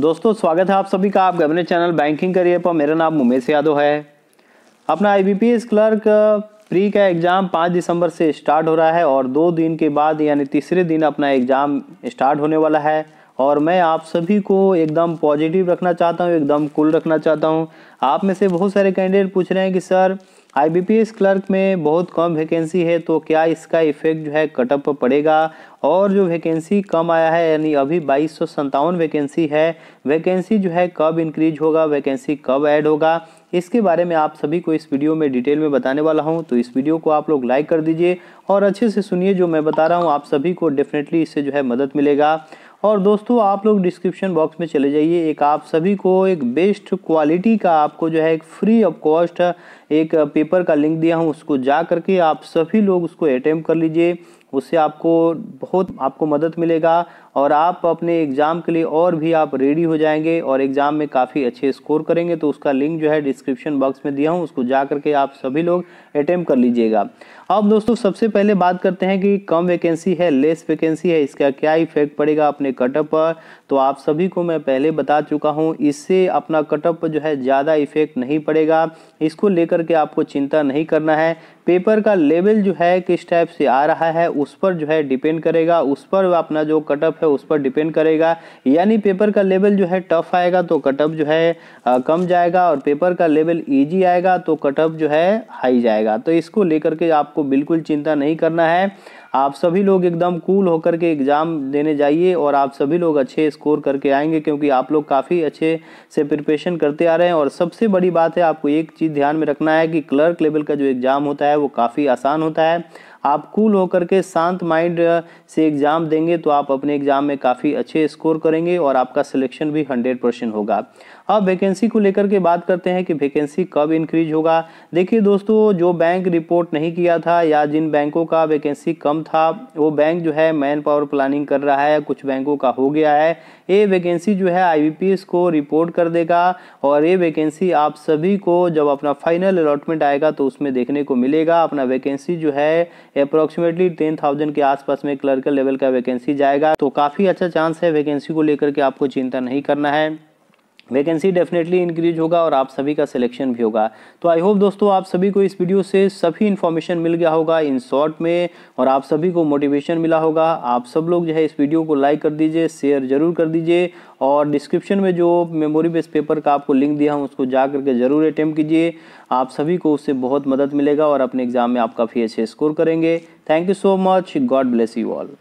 दोस्तों स्वागत है आप सभी का आप अपने चैनल बैंकिंग करियर पर मेरा नाम उमेश यादव है अपना आई क्लर्क प्री का एग्ज़ाम पाँच दिसंबर से स्टार्ट हो रहा है और दो दिन के बाद यानी तीसरे दिन अपना एग्ज़ाम स्टार्ट होने वाला है और मैं आप सभी को एकदम पॉजिटिव रखना चाहता हूँ एकदम कूल रखना चाहता हूँ आप में से बहुत सारे कैंडिडेट पूछ रहे हैं कि सर आईबीपीएस क्लर्क में बहुत कम वैकेंसी है तो क्या इसका इफेक्ट जो है कटअप पर पड़ेगा और जो वैकेंसी कम आया है यानी अभी बाईस सौ वैकेंसी है वैकेंसी जो है कब इंक्रीज होगा वैकेंसी कब ऐड होगा इसके बारे में आप सभी को इस वीडियो में डिटेल में बताने वाला हूं तो इस वीडियो को आप लोग लाइक कर दीजिए और अच्छे से सुनिए जो मैं बता रहा हूँ आप सभी को डेफिनेटली इससे जो है मदद मिलेगा और दोस्तों आप लोग डिस्क्रिप्शन बॉक्स में चले जाइए एक आप सभी को एक बेस्ट क्वालिटी का आपको जो है एक फ्री ऑफ कॉस्ट एक पेपर का लिंक दिया हूँ उसको जा करके आप सभी लोग उसको अटैम्प कर लीजिए उससे आपको बहुत आपको मदद मिलेगा और आप अपने एग्ज़ाम के लिए और भी आप रेडी हो जाएंगे और एग्ज़ाम में काफ़ी अच्छे स्कोर करेंगे तो उसका लिंक जो है डिस्क्रिप्शन बॉक्स में दिया हूँ उसको जा करके आप सभी लोग अटैम्प कर लीजिएगा अब दोस्तों सबसे पहले बात करते हैं कि कम वैकेंसी है लेस वैकेंसी है इसका क्या इफेक्ट पड़ेगा अपने कटअप पर तो आप सभी को मैं पहले बता चुका हूँ इससे अपना कटअप पर जो है ज़्यादा इफेक्ट नहीं पड़ेगा इसको लेकर के आपको चिंता नहीं करना है पेपर का लेवल जो है किस टाइप से आ रहा है उस पर जो है डिपेंड करेगा उस पर अपना जो कटअप है उस पर डिपेंड करेगा यानी पेपर का लेवल जो है टफ आएगा तो कटअप जो है आ, कम जाएगा और पेपर का लेवल ईजी आएगा तो कटअप जो है हाई जाएगा तो इसको लेकर के आपको बिल्कुल चिंता नहीं करना है आप सभी लोग एकदम कूल होकर के एग्ज़ाम देने जाइए और आप सभी लोग अच्छे स्कोर करके आएंगे क्योंकि आप लोग काफ़ी अच्छे से प्रिपरेशन करते आ रहे हैं और सबसे बड़ी बात है आपको एक चीज़ ध्यान में रखना है कि क्लर्क लेवल का जो एग्ज़ाम होता है वो काफ़ी आसान होता है आप कूल होकर के शांत माइंड से एग्ज़ाम देंगे तो आप अपने एग्ज़ाम में काफ़ी अच्छे स्कोर करेंगे और आपका सिलेक्शन भी हंड्रेड परसेंट होगा अब वैकेंसी को लेकर के बात करते हैं कि वैकेंसी कब इंक्रीज होगा देखिए दोस्तों जो बैंक रिपोर्ट नहीं किया था या जिन बैंकों का वैकेंसी कम था वो बैंक जो है मैन पावर प्लानिंग कर रहा है कुछ बैंकों का हो गया है ये वैकेंसी जो है आई को रिपोर्ट कर देगा और ये वैकेंसी आप सभी को जब अपना फाइनल अलॉटमेंट आएगा तो उसमें देखने को मिलेगा अपना वैकेंसी जो है अप्रोक्सीमेटली टेन थाउजेंड के आसपास में क्लर्कल लेवल का वैकेंसी जाएगा तो काफ़ी अच्छा चांस है वैकेंसी को लेकर के आपको चिंता नहीं करना है वैकेंसी डेफिनेटली इंक्रीज होगा और आप सभी का सिलेक्शन भी होगा तो आई होप दोस्तों आप सभी को इस वीडियो से सभी इन्फॉर्मेशन मिल गया होगा इन शॉर्ट में और आप सभी को मोटिवेशन मिला होगा आप सब लोग जो है इस वीडियो को लाइक कर दीजिए शेयर जरूर कर दीजिए और डिस्क्रिप्शन में जो मेमोरी बेस पेपर का आपको लिंक दिया हूँ उसको जा करके ज़रूर अटैम्प्ट कीजिए आप सभी को उससे बहुत मदद मिलेगा और अपने एग्ज़ाम में आप काफ़ी अच्छे स्कोर करेंगे thank you so much God bless you all